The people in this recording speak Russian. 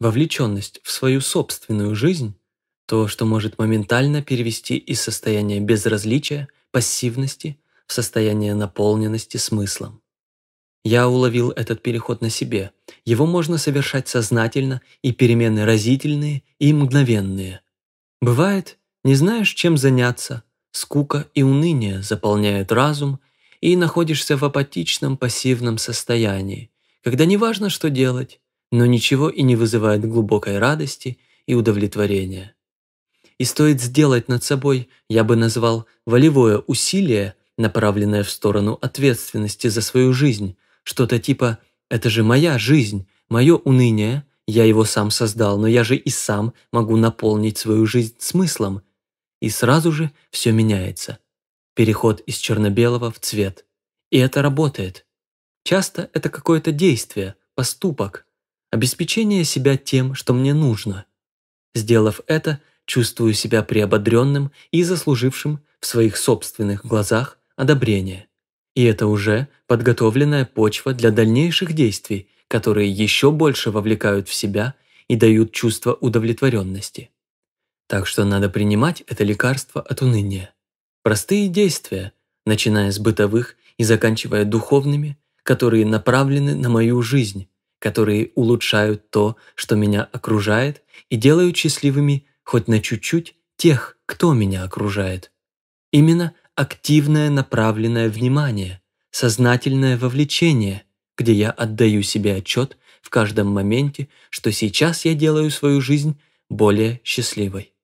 вовлеченность в свою собственную жизнь, то, что может моментально перевести из состояния безразличия, пассивности в состояние наполненности смыслом. Я уловил этот переход на себе. Его можно совершать сознательно, и перемены разительные и мгновенные. Бывает, не знаешь, чем заняться, скука и уныние заполняют разум, и находишься в апатичном пассивном состоянии, когда не важно что делать, но ничего и не вызывает глубокой радости и удовлетворения. И стоит сделать над собой, я бы назвал, волевое усилие, направленное в сторону ответственности за свою жизнь, что-то типа «это же моя жизнь, мое уныние, я его сам создал, но я же и сам могу наполнить свою жизнь смыслом». И сразу же все меняется. Переход из черно-белого в цвет. И это работает. Часто это какое-то действие, поступок, обеспечение себя тем, что мне нужно. Сделав это, чувствую себя приободренным и заслужившим в своих собственных глазах одобрение. И это уже подготовленная почва для дальнейших действий, которые еще больше вовлекают в себя и дают чувство удовлетворенности. Так что надо принимать это лекарство от уныния. Простые действия, начиная с бытовых и заканчивая духовными, которые направлены на мою жизнь, которые улучшают то, что меня окружает, и делают счастливыми хоть на чуть-чуть тех, кто меня окружает. Именно активное направленное внимание, сознательное вовлечение, где я отдаю себе отчет в каждом моменте, что сейчас я делаю свою жизнь более счастливой.